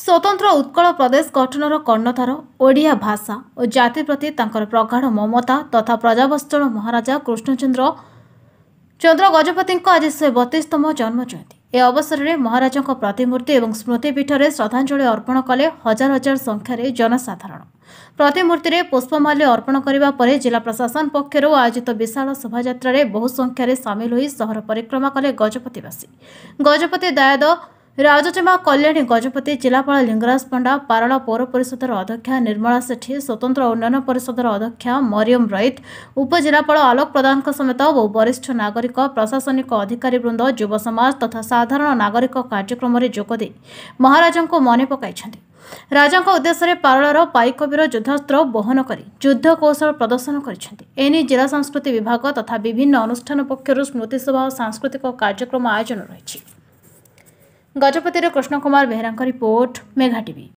ସ୍ୱତନ୍ତ୍ର ଉତ୍କଳ ପ୍ରଦେଶ ଗଠନର କର୍ଣ୍ଣଧାର ଓଡ଼ିଆ ଭାଷା ଓ ଜାତି ପ୍ରତି ତାଙ୍କର ପ୍ରଗାଢ଼ ମମତା ତଥା ପ୍ରଜାବସ୍ତଳ ମହାରାଜା କୃଷ୍ଣଚନ୍ଦ୍ର ଚନ୍ଦ୍ର ଗଜପତିଙ୍କ ଆଜି ଶହେ ବତିଶତମ ଜନ୍ମ ଜୟନ୍ତୀ ଏ ଅବସରରେ ମହାରାଜାଙ୍କ ପ୍ରତିମୂର୍ତ୍ତି ଏବଂ ସ୍ମୃତିପୀଠରେ ଶ୍ରଦ୍ଧାଞ୍ଜଳି ଅର୍ପଣ କଲେ ହଜାର ହଜାର ସଂଖ୍ୟାରେ ଜନସାଧାରଣ ପ୍ରତିମୂର୍ତ୍ତିରେ ପୁଷ୍ପମାଲ୍ୟ ଅର୍ପଣ କରିବା ପରେ ଜିଲ୍ଲା ପ୍ରଶାସନ ପକ୍ଷରୁ ଆୟୋଜିତ ବିଶାଳ ଶୋଭାଯାତ୍ରାରେ ବହୁ ସଂଖ୍ୟାରେ ସାମିଲ ହୋଇ ସହର ପରିକ୍ରମା କଲେ ଗଜପତିବାସୀ ଗଜପତି ଦାୟଦ ରାଜଚମା କଲ୍ୟାଣୀ ଗଜପତି ଜିଲ୍ଲାପାଳ ଲିଙ୍ଗରାଜ ପଣ୍ଡା ପାରଳ ପୌର ପରିଷଦର ଅଧ୍ୟକ୍ଷା ନିର୍ମଳା ସେଠୀ ସ୍ୱତନ୍ତ୍ର ଉନ୍ନୟନ ପରିଷଦର ଅଧ୍ୟକ୍ଷା ମରିୟମ ରଇତ ଉପଜିଲ୍ଲାପାଳ ଆଲୋକ ପ୍ରଧାନଙ୍କ ସମେତ ବହୁ ବରିଷ୍ଠ ନାଗରିକ ପ୍ରଶାସନିକ ଅଧିକାରୀ ବୃନ୍ଦ ଯୁବ ସମାଜ ତଥା ସାଧାରଣ ନାଗରିକ କାର୍ଯ୍ୟକ୍ରମରେ ଯୋଗଦେଇ ମହାରାଜାଙ୍କୁ ମନେ ପକାଇଛନ୍ତି ରାଜାଙ୍କ ଉଦ୍ଦେଶ୍ୟରେ ପାରଳର ପାଇକବିର ଯୁଦ୍ଧାସ୍ତ୍ର ବହନ କରି ଯୁଦ୍ଧ କୌଶଳ ପ୍ରଦର୍ଶନ କରିଛନ୍ତି ଏନେଇ ଜିଲ୍ଲା ସଂସ୍କୃତି ବିଭାଗ ତଥା ବିଭିନ୍ନ ଅନୁଷ୍ଠାନ ପକ୍ଷରୁ ସ୍ମୃତିସଭା ଓ ସାଂସ୍କୃତିକ କାର୍ଯ୍ୟକ୍ରମ ଆୟୋଜନ ରହିଛି ଗଜପତିର କୃଷ୍ଣକୁମାର ବେହେରାଙ୍କ ରିପୋର୍ଟ ମେଘା ଟିଭି